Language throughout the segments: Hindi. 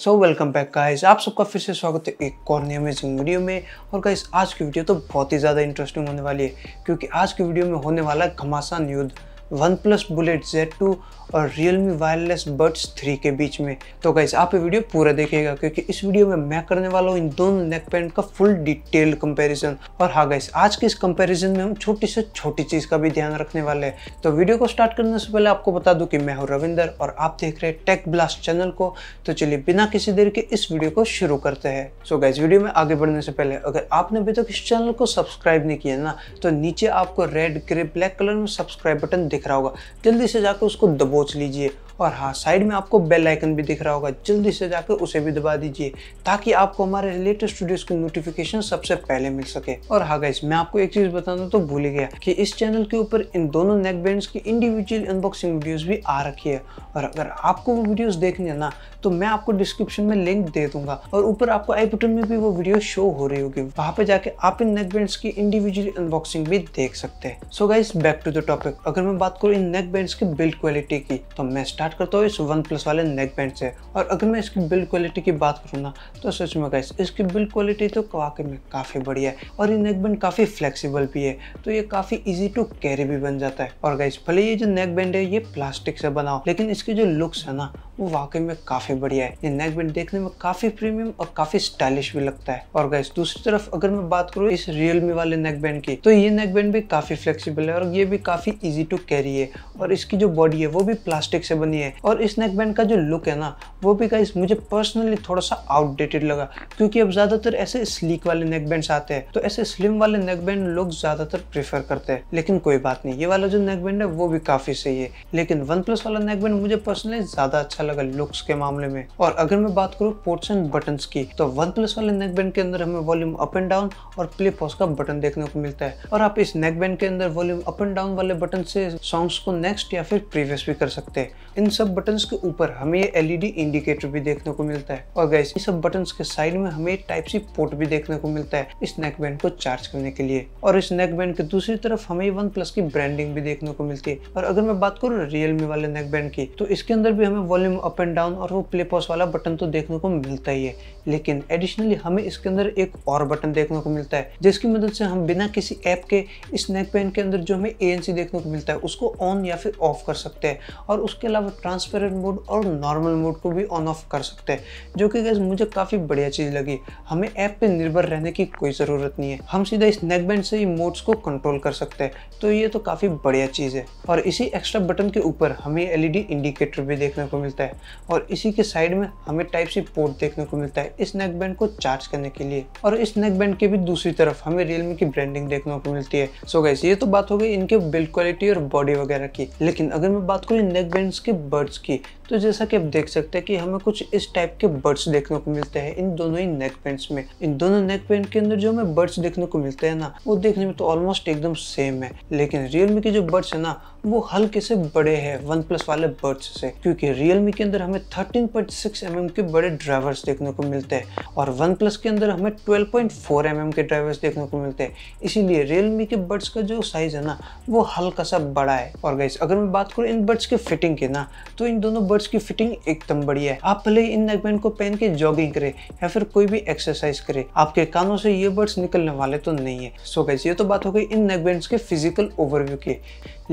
सो वेलकम बैक गाइस आप सबका फिर से स्वागत है एक और नई अमेजिंग वीडियो में और गाइस आज की वीडियो तो बहुत ही ज़्यादा इंटरेस्टिंग होने वाली है क्योंकि आज की वीडियो में होने वाला घमासान युद्ध OnePlus bullet Z two और Realme Wireless Buds 3 के बीच में तो गाइज आप ये वीडियो पूरा देखिएगा क्योंकि इस वीडियो में मैं करने वाला हूँ इन दोनों नेक पैंट का फुल डिटेल कंपैरिजन और हाँ गाइस आज के इस कंपैरिजन में हम छोटी से छोटी चीज़ का भी ध्यान रखने वाले हैं तो वीडियो को स्टार्ट करने से पहले आपको बता दूँ कि मैं हूँ रविंदर और आप देख रहे हैं टेक ब्लास्ट चैनल को तो चलिए बिना किसी देर के इस वीडियो को शुरू करते हैं सो गाइज वीडियो में आगे बढ़ने से पहले अगर आपने अभी तक इस चैनल को सब्सक्राइब नहीं किया ना तो नीचे आपको रेड ग्रे ब्लैक कलर में सब्सक्राइब बटन दिख रहा होगा जल्दी से जाकर उसको दबो सोच लीजिए और हाँ साइड में आपको बेल आइकन भी दिख रहा होगा जल्दी से जाकर उसे भी दबा दीजिए ताकि आपको हमारे लेटेस्ट वीडियोस की नोटिफिकेशन सबसे पहले मिल सके और हाँ गाइस मैं आपको एक चीज बताना तो भूल गया कि इस चैनल के ऊपर इन दोनों नेक बैंड की इंडिविजुअल अनबॉक्सिंग वीडियोस भी आ रखी है और अगर आपको वो वीडियो देखनी है ना तो मैं आपको डिस्क्रिप्शन में लिंक दे दूंगा और ऊपर आपको आई बटन में भी वो वीडियो शो हो रही होगी वहां पे जाके आप इन नेक बैंड की इंडिविजुअल अनबॉक्सिंग भी देख सकते हैं so guys back to the topic अगर मैं बात करूँ इन नेक बैंड की बिल्ड क्वालिटी की तो मैं स्टार्ट करता हूँ इस वन प्लस वाले नेक बैंड से और अगर मैं इसकी बिल्ड क्वालिटी की बात करूँ ना तो सच में गैस इसकी बिल्ड क्वालिटी तो वाकई में काफ़ी बढ़िया है और ये नेक बैंड काफ़ी फ्लेक्सिबल भी है तो ये काफ़ी ईजी टू कैरी भी बन जाता है और गैस भले ये जो नेक बैंड है ये प्लास्टिक से बनाओ लेकिन इसकी जो लुक्स है ना वो वाकई में काफ़ी बढ़िया है ये नेक बैंड देखने में काफ़ी प्रीमियम और काफ़ी स्टाइलिश भी लगता है और गैस दूसरी तरफ अगर मैं बात करूँ इस रियलमी वाले नेक बैंड की तो ये नेक बैंड भी काफ़ी फ्लेक्सीबल है और ये भी काफ़ी ईजी टू कैरी है और इसकी जो बॉडी है वो भी प्लास्टिक से बनी बनी है और इस नेक बैंड का जो लुक है ना वो भी गाइस मुझे पर्सनली थोड़ा सा आउटडेटेड लगा क्योंकि अब ज़्यादातर ऐसे स्लीक वाले नेक बैंड आते हैं तो ऐसे स्लिम वाले नेक बैंड लोग ज़्यादातर प्रेफर करते हैं लेकिन कोई बात नहीं ये वाला जो नेक बैंड है वो भी काफ़ी सही है लेकिन वन प्लस वाला नेक बैंड मुझे पर्सनली ज़्यादा अच्छा लगा लुक्स के मामले में और अगर मैं बात करूँ पोर्ट्स एंड बटन की तो वन प्लस वाले नेक बैंड के अंदर हमें वॉल्यूम अप एंड डाउन और प्ले पॉज का बटन देखने को मिलता है और आप इस नेक बैंड के अंदर वॉल्यूम अप एंड डाउन वाले बटन से सॉन्ग्स को नेक्स्ट या फिर प्रीवियस भी कर सकते हैं इन सब बटन के ऊपर हमें एलईडी इंडिकेटर भी देखने को मिलता है और गैस इन सब बटन के साइड में हमें टाइप सी पोर्ट भी देखने को मिलता है इस नेक बैंड को चार्ज करने के लिए और इस नेक बैंड के दूसरी तरफ हमें वन प्लस की ब्रांडिंग भी देखने को मिलती है और अगर मैं बात करूँ रियलमी वाले नेक बैंड की तो इसके अंदर भी हमें वॉल्यूम अप एंड डाउन और वो प्ले पॉस वाला बटन तो देखने को मिलता ही है लेकिन एडिशनली हमें इसके अंदर एक और बटन देखने को मिलता है जिसकी मदद से हम बिना किसी ऐप के इस नेक बैंड के अंदर जो हमें ए देखने को मिलता है उसको ऑन या फिर ऑफ कर सकते हैं और उसके अलावा ट्रांसपेरेंट मोड और नॉर्मल मोड को भी ऑन ऑफ कर सकते हैं जो कि गैस मुझे काफ़ी बढ़िया चीज़ लगी हमें ऐप पे निर्भर रहने की कोई ज़रूरत नहीं है हम सीधा इस नेकबैंड से ही मोड्स को कंट्रोल कर सकते हैं तो ये तो काफ़ी बढ़िया चीज़ है और इसी एक्स्ट्रा बटन के ऊपर हमें एल इंडिकेटर भी देखने को मिलता है और इसी के साइड में हमें टाइप सी पोर्ट देखने को मिलता है इस नेकबैंड को चार्ज करने के लिए और इस नेकबैंड के भी दूसरी तरफ हमें रियलमी की ब्रांडिंग देखने को मिलती है सो so गैस ये तो बात हो गई इनके बिल्ड क्वालिटी और बॉडी वगैरह की लेकिन अगर मैं बात करूँ नेक बैंड के बर्ड्स की तो जैसा कि आप देख सकते हैं कि हमें कुछ इस टाइप के बर्ड्स देखने को मिलते हैं इन दोनों ही नेक पेंट्स में इन दोनों नेक पेंट के अंदर जो हमें बर्ड्स देखने को मिलते हैं ना वो देखने में तो ऑलमोस्ट एकदम सेम है लेकिन रियलमी के जो बर्ड्स है ना वो हल्के से बड़े हैं वन प्लस वाले बर्ड्स से क्योंकि रियलमी के अंदर हमें thirteen point six M M के बड़े ड्राइवर्स देखने को मिलते हैं और वन प्लस के अंदर हमें twelve point four M M के ड्राइवर्स देखने को मिलते हैं इसीलिए रियलमी के बर्ड्स का जो साइज है ना वो हल्का सा बड़ा है और गाइस अगर मैं बात करूँ इन बर्ड्स के फिटिंग की ना तो इन दोनों बर्ड्स स्लीपर्स की फिटिंग एकदम बढ़िया है आप भले इन नेकबैंड को पहन के जॉगिंग करें या फिर कोई भी एक्सरसाइज करें आपके कानों से ये बर्ड्स निकलने वाले तो नहीं है सो कैसे ये तो बात हो गई इन नेकबैंड के फिजिकल ओवरव्यू की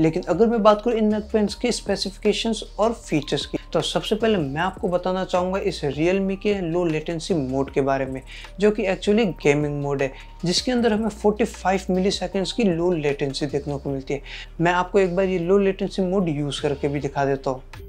लेकिन अगर मैं बात करूँ इन नेकबैंड्स के स्पेसिफिकेशन और फीचर्स की तो सबसे पहले मैं आपको बताना चाहूँगा इस रियलमी के लो लेटेंसी मोड के बारे में जो कि एक्चुअली गेमिंग मोड है जिसके अंदर हमें 45 मिली की लो लेटेंसी देखने को मिलती है मैं आपको एक बार ये लो लेटेंसी मोड यूज़ करके भी दिखा देता हूँ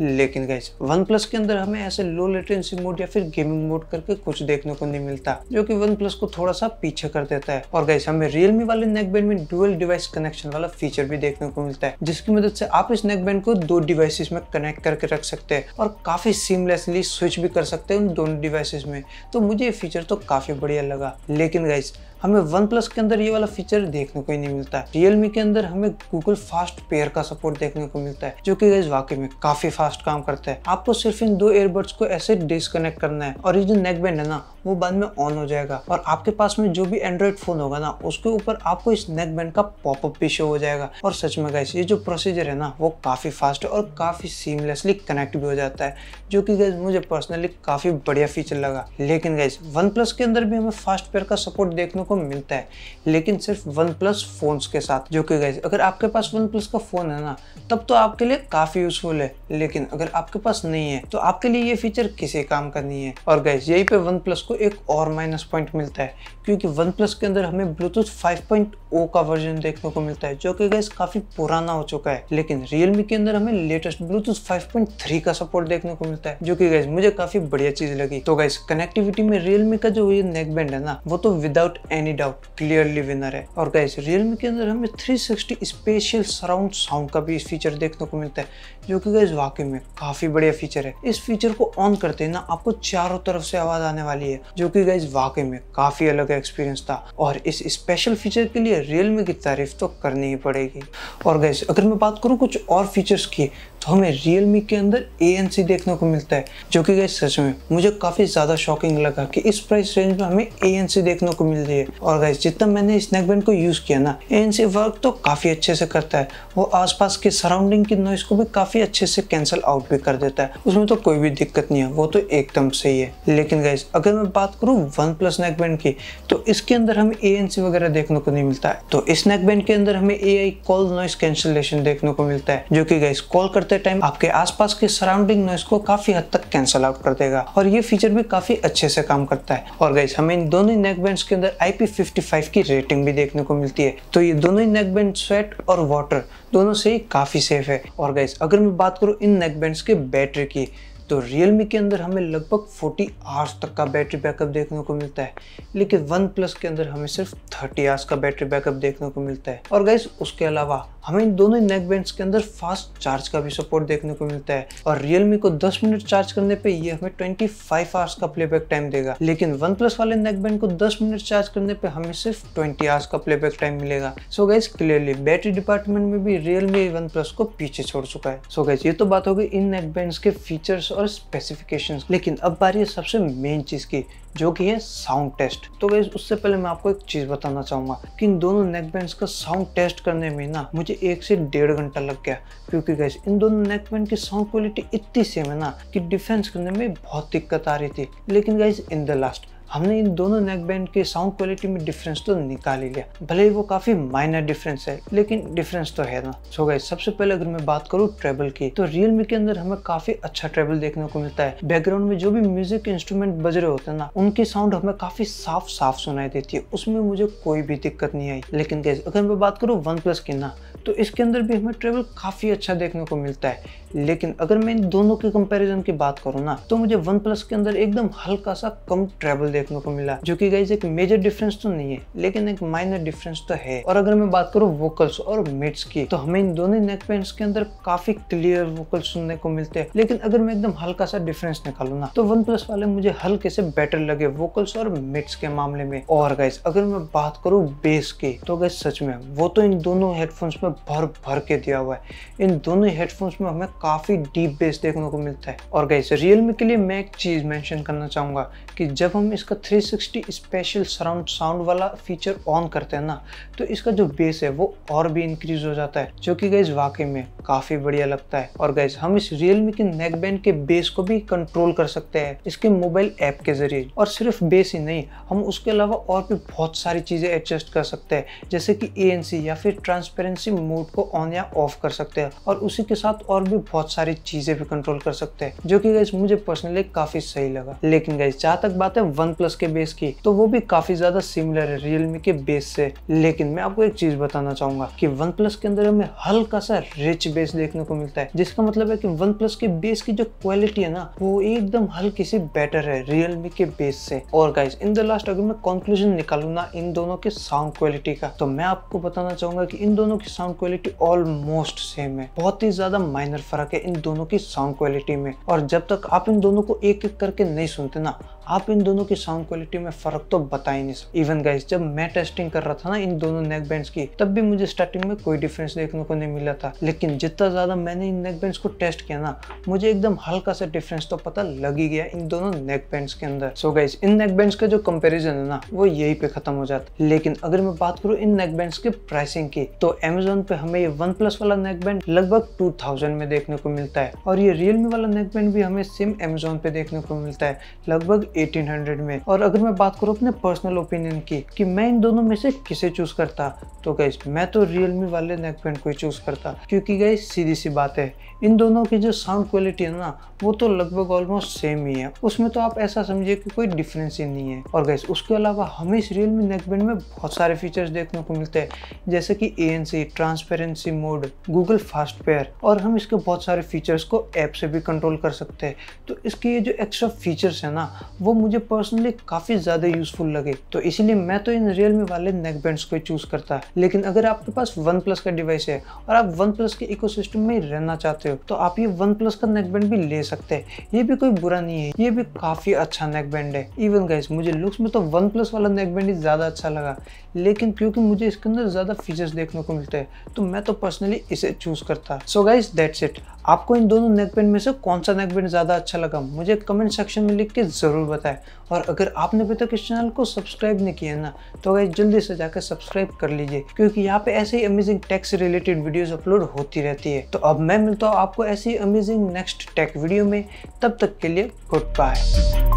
लेकिन गैस वन प्लस के अंदर हमें ऐसे लो लेटेंसी मोड या फिर गेमिंग मोड करके कुछ देखने को नहीं मिलता जो कि वन प्लस को थोड़ा सा पीछे कर देता है और गैस हमें रियलमी वाले नेकबैंड में डुअल डिवाइस कनेक्शन वाला फीचर भी देखने को मिलता है जिसकी मदद से आप इस नेकबैंड को दो डिवाइसेस में कनेक्ट करके रख सकते हैं और काफी सीमलेसली स्विच भी कर सकते हैं उन दोनों डिवाइसेस में तो मुझे ये फीचर तो काफी बढ़िया लगा लेकिन गैस हमें वन प्लस के अंदर ये वाला फीचर देखने को ही नहीं मिलता है रियलमी के अंदर हमें गूगल फास्ट पेयर का सपोर्ट देखने को मिलता है जो कि इस वाकई में काफी फास्ट काम करता है आपको सिर्फ इन दो एयरबड्स को ऐसे डिसकनेक्ट करना है और ये जो नेक बैंड है ना वो बाद में ऑन हो जाएगा और आपके पास में जो भी एंड्रॉइड फोन होगा ना उसके ऊपर आपको इस नेक बैंड का पॉपअप भी शो हो जाएगा और सच में गैस ये जो प्रोसीजर है ना वो काफी फास्ट है और काफी सीमलेसली कनेक्ट भी हो जाता है जो कि गैस मुझे पर्सनली काफी बढ़िया फीचर लगा लेकिन गैस वन प्लस के अंदर भी हमें फास्ट पेयर का सपोर्ट देखने को मिलता है लेकिन सिर्फ वन प्लस फोन के साथ जो कि गैस अगर आपके पास वन प्लस का फ़ोन है ना तब तो आपके लिए काफ़ी यूज़फुल है लेकिन अगर आपके पास नहीं है तो आपके लिए ये फीचर किसी काम का नहीं है और गैस यही पे वन प्लस को एक और माइनस पॉइंट मिलता है क्योंकि वन प्लस के अंदर हमें ब्लूटूथ 5.0 का वर्जन देखने को मिलता है जो कि गैस काफी पुराना हो चुका है लेकिन रियलमी के अंदर हमें लेटेस्ट ब्लूटूथ 5.3 का सपोर्ट देखने को मिलता है जो कि गैस मुझे काफी बढ़िया चीज लगी तो गैस कनेक्टिविटी में रियलमी का जो ये नेक बैंड है ना वो तो without any doubt clearly winner है और गैस रियलमी के अंदर हमें थ्री स्पेशल सराउंड साउंड का भी फीचर देखने को मिलता है जो की गैस वाकई में काफी बढ़िया फीचर है इस फीचर को ऑन करते ना आपको चारों तरफ से आवाज आने वाली है जो की गैस वाकई में काफी अलग है का एक्सपीरियंस था और इस स्पेशल फीचर के लिए रियल की तारीफ तो करनी ही पड़ेगी और गैस अगर मैं बात करूँ कुछ और फीचर्स की तो हमें रियल के अंदर ए देखने को मिलता है जो कि गैस सच में मुझे काफ़ी ज़्यादा शॉकिंग लगा कि इस प्राइस रेंज में हमें ए देखने को मिल रही है और गैस जितना मैंने स्नैकबैंड को यूज़ किया ना ए वर्क तो काफ़ी अच्छे से करता है वो आसपास के सराउंडिंग की नॉइस को भी काफ़ी अच्छे से कैंसिल आउट भी कर देता है उसमें तो कोई भी दिक्कत नहीं है वो तो एकदम सही है लेकिन गैस अगर मैं बात करूँ वन प्लस नेक की तो इसके अंदर हमें ए एन सी वगैरह देखने को नहीं मिलता है तो इस नेक बैंड के अंदर हमें A I call noise cancellation देखने को मिलता है जो की गाइस कॉल करते टाइम आपके आसपास के सराउंडिंग नॉइस को काफी हद तक कैंसिल आउट कर देगा और ये फीचर भी काफी अच्छे से काम करता है और गाइस हमें इन दोनों ही नेक बैंड के अंदर आई पी फिफ्टी फाइव की रेटिंग भी देखने को मिलती है तो ये दोनों ही नेक बैंड स्वेट और वाटर दोनों से ही काफी सेफ है और गाइस अगर मैं बात करूँ इन नेक बैंड के बैटरी की तो Realme के अंदर हमें लगभग 40 आवर्स तक का बैटरी बैकअप देखने को मिलता है लेकिन वन प्लस के अंदर हमें सिर्फ 30 आवर्स का बैटरी बैकअप देखने को मिलता है और गैस उसके अलावा हमें इन दोनों नेक बैंड्स के अंदर फास्ट चार्ज का भी सपोर्ट देखने को मिलता है और रियलमी को 10 मिनट चार्ज करने पे ये हमें 25 आवर्स का प्लेबैक टाइम देगा लेकिन वन प्लस वाले नेक बैंड को 10 मिनट चार्ज करने पे हमें सिर्फ 20 आवर्स का प्लेबैक टाइम मिलेगा so guys clearly battery department में भी रियलमी वन प्लस को पीछे छोड़ चुका है सो गैस ये तो बात होगी इन नेक बैंड के फीचर्स और स्पेसिफिकेशन लेकिन अब बारी है सबसे मेन चीज की जो कि है साउंड टेस्ट तो गैस उससे पहले मैं आपको एक चीज़ बताना चाहूंगा कि इन दोनों नेक बैंड का साउंड टेस्ट करने में ना मुझे एक से डेढ़ घंटा लग गया क्योंकि गैस इन दोनों नेक बैंड की साउंड क्वालिटी इतनी सेम है ना कि डिफेंस करने में बहुत दिक्कत आ रही थी लेकिन गैस इन द लास्ट हमने इन दोनों नेक बैंड के साउंड क्वालिटी में डिफरेंस तो निकाल ही लिया भले ही वो काफी माइनर डिफरेंस है लेकिन डिफरेंस तो है ना सो गाइस सबसे पहले अगर मैं बात करूँ ट्रेबल की तो रियलमी के अंदर हमें काफी अच्छा ट्रेबल देखने को मिलता है बैकग्राउंड में जो भी म्यूजिक इंस्ट्रूमेंट बज रहे होते हैं ना उनकी साउंड हमें काफी साफ साफ सुनाई देती है उसमें मुझे कोई भी दिक्कत नहीं आई लेकिन अगर मैं बात करूँ वन प्लस की ना तो इसके अंदर भी हमें ट्रेवल काफ़ी अच्छा देखने को मिलता है लेकिन अगर मैं इन दोनों के कंपैरिजन की बात करूँ ना तो मुझे वन प्लस के अंदर एकदम हल्का सा कम ट्रेवल देखने को मिला जो कि गाइज एक मेजर डिफरेंस तो नहीं है लेकिन एक माइनर डिफरेंस तो है और अगर मैं बात करूँ वोकल्स और मिड्स की तो हमें इन दोनों नेक पेंट्स के अंदर काफ़ी क्लियर वोकल सुनने को मिलते हैं लेकिन अगर मैं एकदम हल्का सा डिफरेंस निकालू ना तो वन प्लस वाले मुझे हल्के से बेटर लगे वोकल्स और मिड्स के मामले में और गाइज अगर मैं बात करूँ बेस की तो गाइज सच में वो तो इन दोनों हेडफोन्स में भर भर के दिया हुआ है इन दोनों हेडफोन्स में हमें काफ़ी डीप बेस देखने को मिलता है और गैस रियलमी के लिए मैं एक चीज़ मेंशन करना चाहूँगा कि जब हम इसका 360 स्पेशल सराउंड साउंड वाला फीचर ऑन करते हैं ना तो इसका जो बेस है वो और भी इंक्रीज हो जाता है जो कि गैस वाकई में काफ़ी बढ़िया लगता है और गैस हम इस रियलमी के नेक बैंड के बेस को भी कंट्रोल कर सकते हैं इसके मोबाइल ऐप के जरिए और सिर्फ बेस ही नहीं हम उसके अलावा और भी बहुत सारी चीज़ें एडजस्ट कर सकते हैं जैसे कि ए या फिर ट्रांसपेरेंसी मोड को ऑन या ऑफ कर सकते हैं और उसी के साथ और भी बहुत सारी चीजें भी कंट्रोल कर सकते हैं जो कि गैस मुझे पर्सनली काफी सही लगा लेकिन गैस जहाँ तक बात है वन प्लस के बेस की तो वो भी काफी ज्यादा सिमिलर है रियलमी के बेस से लेकिन मैं आपको एक चीज बताना चाहूंगा की वन प्लस के अंदर हमें हल्का सा रिच बेस देखने को मिलता है जिसका मतलब है की वन प्लस के बेस की जो क्वालिटी है ना वो एकदम हल्की सी बेटर है रियलमी के बेस से और गाइज इन द लास्ट अगर मैं कंक्लूजन निकालू ना इन दोनों के साउंड क्वालिटी का तो मैं आपको बताना चाहूंगा कि इन दोनों की sound sound quality almost same है बहुत ही ज्यादा माइनर फर्क है इन दोनों की साउंड क्वालिटी में और जब तक आप इन दोनों को एक एक करके नहीं सुनते ना आप इन दोनों की साउंड क्वालिटी में फर्क तो बता ही नहीं सकते इवन गाइस जब मैं टेस्टिंग कर रहा था ना इन दोनों नेक बैंड्स की तब भी मुझे स्टार्टिंग में कोई डिफरेंस देखने को नहीं मिला था लेकिन जितना ज्यादा मैंने इन नेक बैंड्स को टेस्ट किया ना मुझे एकदम हल्का सा डिफरेंस तो पता लग ही गया इन दोनों नेक बैंड्स के अंदर सो so गाइस इन नेक बैंड्स का जो कंपेरिजन है ना वो यही पे खत्म हो जाता लेकिन अगर मैं बात करूँ इन नेक बैंड्स के प्राइसिंग की तो एमेजोन थाउजेंड पे हमें ये वन प्लस वाला नेकबैंड लगभग टू थाउजेंड में देखने को मिलता है और ये रियलमी वाला नेकबैंड भी हमें सिम एमेजोन पे देखने को मिलता है लगभग एटीन हंड्रेड में और अगर मैं बात करूँ अपने पर्सनल ओपिनियन की कि मैं इन दोनों में से किसे चूज करता तो गई मैं तो रियलमी वाले नेकबैंड को ही चूज करता क्योंकि गई सीधी सी बात है इन दोनों की जो साउंड क्वालिटी है ना वो तो लगभग ऑलमोस्ट सेम ही है उसमें तो आप ऐसा समझिए कि कोई डिफरेंस ही नहीं है और गैस उसके अलावा हमें इस रियलमी नेकबैंड में बहुत सारे फीचर्स देखने को मिलते हैं जैसे कि A N C transparency mode Google fast pair और हम इसके बहुत सारे फीचर्स को ऐप से भी कंट्रोल कर सकते हैं तो इसके ये जो एक्स्ट्रा फीचर्स हैं ना वो मुझे पर्सनली काफ़ी ज़्यादा यूजफुल लगे तो इसीलिए मैं तो इन रियलमी वाले नेक बैंड्स को चूज़ करता लेकिन अगर आपके पास वन प्लस का डिवाइस है और आप वन प्लस के इको में रहना चाहते हो तो आप ये वन प्लस का नेक बैंड भी ले सकते हैं ये भी कोई बुरा नहीं है ये भी काफ़ी अच्छा नेक बैंड है इवन गाइज मुझे लुक्स में तो वन प्लस वाला नेक बैंड ही ज़्यादा अच्छा लगा लेकिन क्योंकि मुझे इसके अंदर ज़्यादा फीचर्स देखने को मिलते हैं तो मैं तो पर्सनली इसे चूज़ करता सो गाइज दैट्स इट आपको इन दोनों नेकबैंड में से कौन सा नेकबैंड ज़्यादा अच्छा लगा मुझे कमेंट सेक्शन में लिख के ज़रूर बताएं और अगर आपने अभी तक इस चैनल को सब्सक्राइब नहीं किया ना तो गाइज जल्दी से जाकर सब्सक्राइब कर लीजिए क्योंकि यहाँ पे ऐसे ही अमेजिंग टेक से रिलेटेड वीडियोस अपलोड होती रहती है तो अब मैं मिलता हूँ आपको ऐसी अमेजिंग नेक्स्ट टेक वीडियो में तब तक के लिए गुड बाय